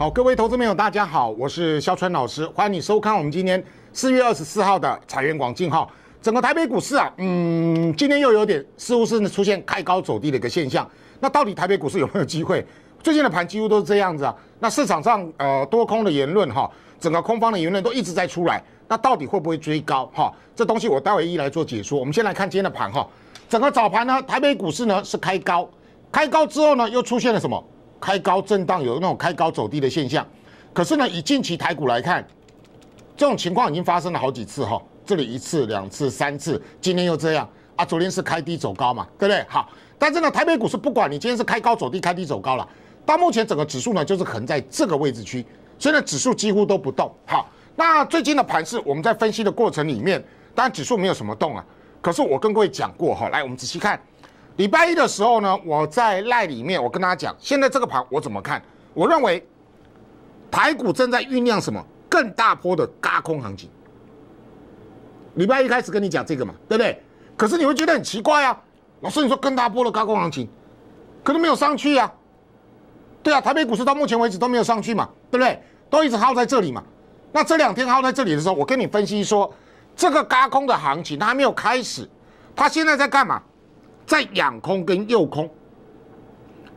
好，各位投资朋友，大家好，我是肖川老师，欢迎你收看我们今天四月二十四号的财源广进号。整个台北股市啊，嗯，今天又有点似乎是出现开高走低的一个现象。那到底台北股市有没有机会？最近的盘几乎都是这样子啊。那市场上呃多空的言论哈，整个空方的言论都一直在出来。那到底会不会追高哈？这东西我待会一来做解说。我们先来看今天的盘哈，整个早盘呢，台北股市呢是开高，开高之后呢又出现了什么？开高震荡有那种开高走低的现象，可是呢，以近期台股来看，这种情况已经发生了好几次哈，这里一次、两次、三次，今天又这样啊，昨天是开低走高嘛，对不对？好，但是呢，台北股是不管你今天是开高走低、开低走高了，到目前整个指数呢就是可能在这个位置区，所以呢，指数几乎都不动。好，那最近的盘势，我们在分析的过程里面，当然指数没有什么动啊，可是我跟各位讲过哈，来我们仔细看。礼拜一的时候呢，我在赖里面，我跟大家讲，现在这个盘我怎么看？我认为台股正在酝酿什么更大波的高空行情。礼拜一开始跟你讲这个嘛，对不对？可是你会觉得很奇怪啊，老师你说更大波的高空行情，可是没有上去啊。对啊，台北股市到目前为止都没有上去嘛，对不对？都一直耗在这里嘛。那这两天耗在这里的时候，我跟你分析说，这个高空的行情它还没有开始，它现在在干嘛？在仰空跟诱空，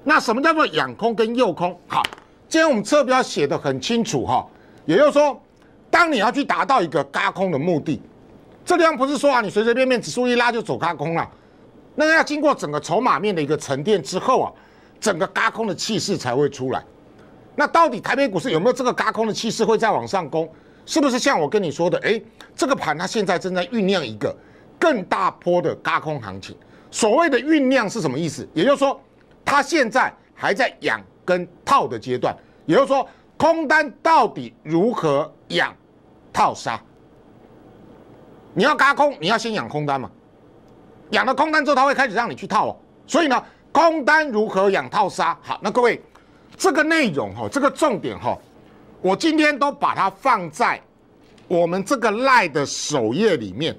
那什么叫做仰空跟诱空？好，今天我们侧标写的很清楚哈，也就是说，当你要去达到一个嘎空的目的，这方不是说啊，你随随便便指数一拉就走嘎空了，那要经过整个筹码面的一个沉淀之后啊，整个嘎空的气势才会出来。那到底台北股市有没有这个嘎空的气势会再往上攻？是不是像我跟你说的？哎，这个盘它现在正在酝酿一个更大波的嘎空行情。所谓的酝酿是什么意思？也就是说，他现在还在养跟套的阶段。也就是说，空单到底如何养套杀？你要加空，你要先养空单嘛。养了空单之后，他会开始让你去套哦。所以呢，空单如何养套杀？好，那各位，这个内容哈，这个重点哈，我今天都把它放在我们这个赖的首页里面。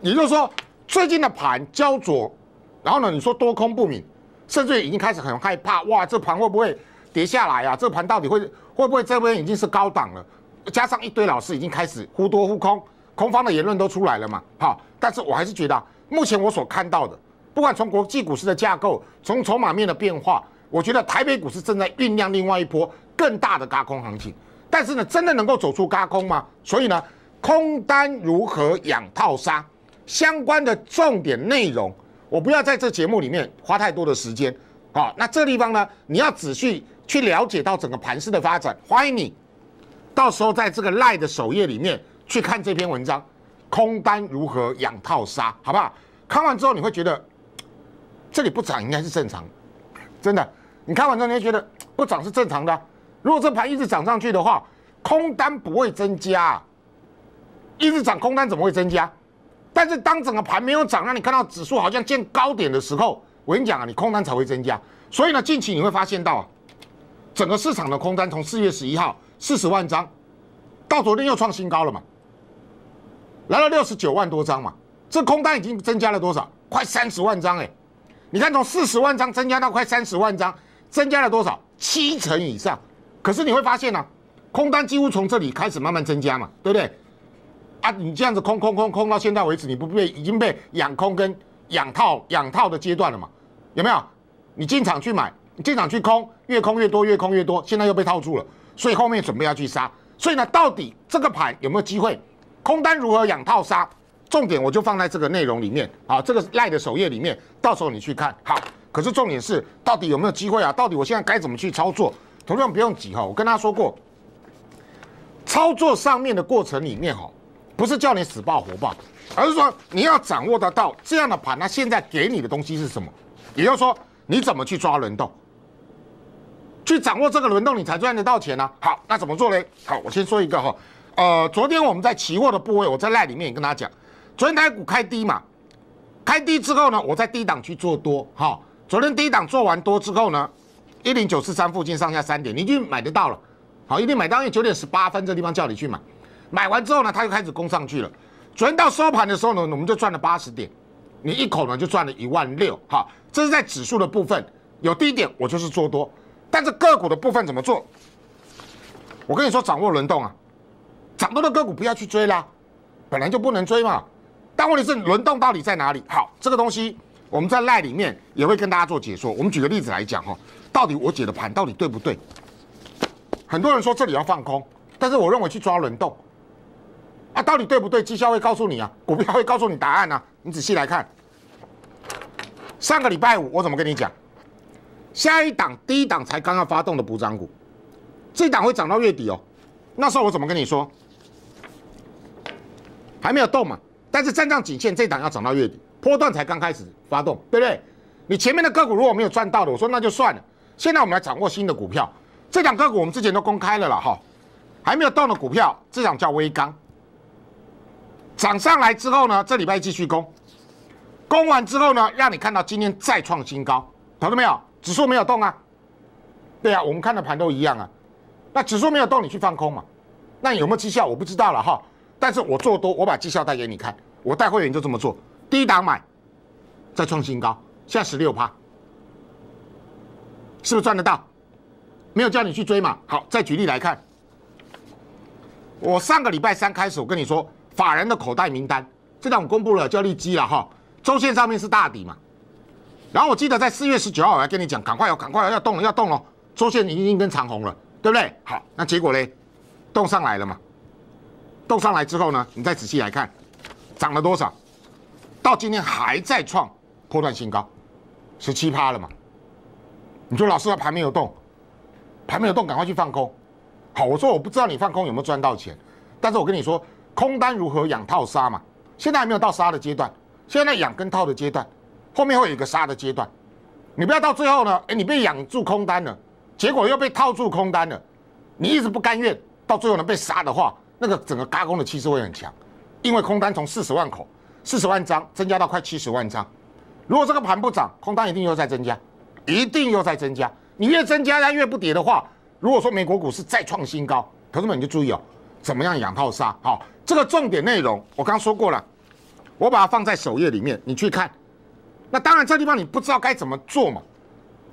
也就是说。最近的盘焦灼，然后呢，你说多空不敏，甚至已经开始很害怕哇，这盘会不会跌下来啊？这盘到底会会不会这边已经是高档了？加上一堆老师已经开始呼多呼空，空方的言论都出来了嘛。好，但是我还是觉得，目前我所看到的，不管从国际股市的架构，从筹码面的变化，我觉得台北股市正在酝酿另外一波更大的高空行情。但是呢，真的能够走出高空吗？所以呢，空单如何养套杀？相关的重点内容，我不要在这节目里面花太多的时间，好，那这地方呢，你要仔细去了解到整个盘势的发展。欢迎你，到时候在这个赖的首页里面去看这篇文章，空单如何养套杀，好不好？看完之后你会觉得这里不涨应该是正常，真的。你看完之后你会觉得不涨是正常的。如果这盘一直涨上去的话，空单不会增加，一直涨空单怎么会增加？但是当整个盘没有涨，让你看到指数好像见高点的时候，我跟你讲啊，你空单才会增加。所以呢，近期你会发现到啊，整个市场的空单从四月十一号四十万张，到昨天又创新高了嘛，来了六十九万多张嘛，这空单已经增加了多少？快三十万张哎！你看从四十万张增加到快三十万张，增加了多少？七成以上。可是你会发现呢，空单几乎从这里开始慢慢增加嘛，对不对？啊，你这样子空空空空到现在为止，你不被已经被养空跟养套养套的阶段了嘛？有没有？你进场去买，进场去空，越空越多，越空越多，现在又被套住了，所以后面准备要去杀。所以呢，到底这个盘有没有机会？空单如何养套杀？重点我就放在这个内容里面啊，这个赖的首页里面，到时候你去看。好，可是重点是到底有没有机会啊？到底我现在该怎么去操作？同学们不用急哈，我跟他说过，操作上面的过程里面哈。不是叫你死抱活抱，而是说你要掌握得到这样的盘，它现在给你的东西是什么？也就是说你怎么去抓轮动，去掌握这个轮动，你才赚得到钱呢。好，那怎么做呢？好，我先说一个哈，呃，昨天我们在期货的部位，我在赖里面也跟大家讲，昨天台股开低嘛，开低之后呢，我在低档去做多，哈，昨天低档做完多之后呢，一零九四三附近上下三点你就买得到了，好，一定买，因为九点十八分这地方叫你去买。买完之后呢，它就开始攻上去了。昨天到收盘的时候呢，我们就赚了八十点，你一口呢就赚了一万六，哈，这是在指数的部分有低点，我就是做多。但是个股的部分怎么做？我跟你说，掌握轮动啊，涨多的个股不要去追啦，本来就不能追嘛。但问题是轮动到底在哪里？好，这个东西我们在赖里面也会跟大家做解说。我们举个例子来讲哈，到底我解的盘到底对不对？很多人说这里要放空，但是我认为去抓轮动。到底对不对？绩效会告诉你啊，股票会告诉你答案啊。你仔细来看，上个礼拜五我怎么跟你讲？下一档、第一档才刚刚发动的补涨股，这档会涨到月底哦。那时候我怎么跟你说？还没有动嘛。但是站上颈线这档要涨到月底，波段才刚开始发动，对不对？你前面的个股如果没有赚到的，我说那就算了。现在我们来掌握新的股票，这档个股我们之前都公开了了哈，还没有动的股票，这档叫微钢。涨上来之后呢，这礼拜继续攻，攻完之后呢，让你看到今天再创新高，看到没有？指数没有动啊，对啊，我们看的盘都一样啊，那指数没有动，你去放空嘛？那有没有绩效？我不知道了哈，但是我做多，我把绩效带给你看，我带会员就这么做，低档买，再创新高，现在十六趴，是不是赚得到？没有叫你去追嘛？好，再举例来看，我上个礼拜三开始，我跟你说。法人的口袋名单，这张我公布了，叫利基了哈。周线上面是大底嘛，然后我记得在四月十九号，我还跟你讲，赶快要赶快要动了要动了，周线已经跟长虹了，对不对？好，那结果呢？动上来了嘛，动上来之后呢，你再仔细来看，涨了多少？到今天还在创破断新高，十七趴了嘛。你说老师，的盘没有动，盘没有动，赶快去放空。好，我说我不知道你放空有没有赚到钱，但是我跟你说。空单如何养套杀嘛？现在还没有到杀的阶段，现在养跟套的阶段，后面会有一个杀的阶段。你不要到最后呢，哎，你被养住空单了，结果又被套住空单了，你一直不甘愿，到最后呢被杀的话，那个整个嘎空的气势会很强，因为空单从四十万口、四十万张增加到快七十万张。如果这个盘不涨，空单一定又在增加，一定又在增加。你越增加它越不跌的话，如果说美国股市再创新高，同志们你就注意哦。怎么样养套杀？好，这个重点内容我刚说过了，我把它放在首页里面，你去看。那当然，这地方你不知道该怎么做嘛？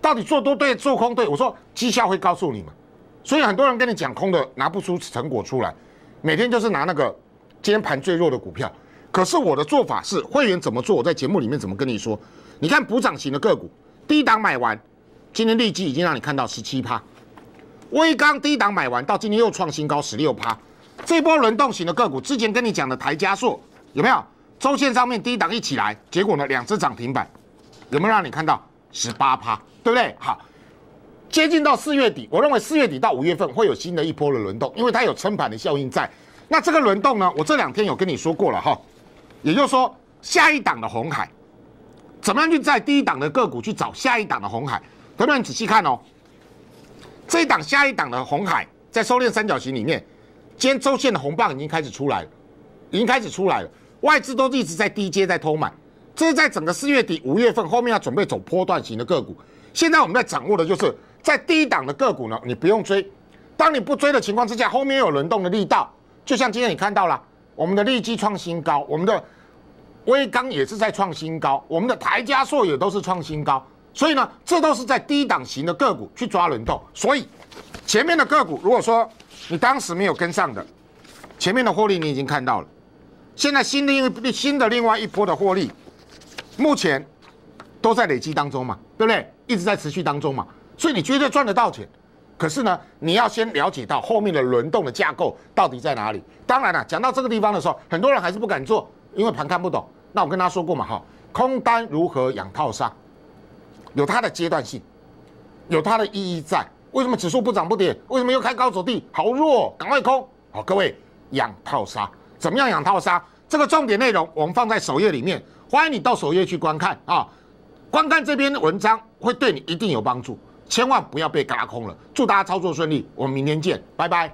到底做多对，做空对？我说绩效会告诉你嘛。所以很多人跟你讲空的拿不出成果出来，每天就是拿那个今天盘最弱的股票。可是我的做法是，会员怎么做？我在节目里面怎么跟你说？你看补涨型的个股，低档买完，今天立即已经让你看到十七趴。微钢低档买完，到今天又创新高十六趴。这波轮动型的个股，之前跟你讲的台加速有没有周线上面第一档一起来？结果呢，两只涨停板有没有让你看到十八趴？对不对？好，接近到四月底，我认为四月底到五月份会有新的一波的轮动，因为它有撑盘的效应在。那这个轮动呢，我这两天有跟你说过了哈，也就是说下一档的红海，怎么样去在第一档的个股去找下一档的红海？同学们仔细看哦，这一档下一档的红海在收敛三角形里面。今天周线的红棒已经开始出来了，已经开始出来了。外资都一直在低阶在偷买，这是在整个四月底五月份后面要准备走波段型的个股。现在我们在掌握的就是在低档的个股呢，你不用追。当你不追的情况之下，后面有轮动的力道，就像今天你看到了，我们的利基创新高，我们的威刚也是在创新高，我们的台加塑也都是创新高。所以呢，这都是在低档型的个股去抓轮动。所以前面的个股如果说，你当时没有跟上的，前面的获利你已经看到了，现在新的因为新的另外一波的获利，目前都在累积当中嘛，对不对？一直在持续当中嘛，所以你绝对赚得到钱，可是呢，你要先了解到后面的轮动的架构到底在哪里。当然了，讲到这个地方的时候，很多人还是不敢做，因为盘看不懂。那我跟他说过嘛，哈，空单如何养套杀，有它的阶段性，有它的意义在。为什么指数不涨不跌？为什么又开高走低？好弱，赶快空！好，各位，养套杀，怎么样养套杀？这个重点内容我们放在首页里面，欢迎你到首页去观看啊！观看这篇文章会对你一定有帮助，千万不要被嘎空了。祝大家操作顺利，我们明天见，拜拜。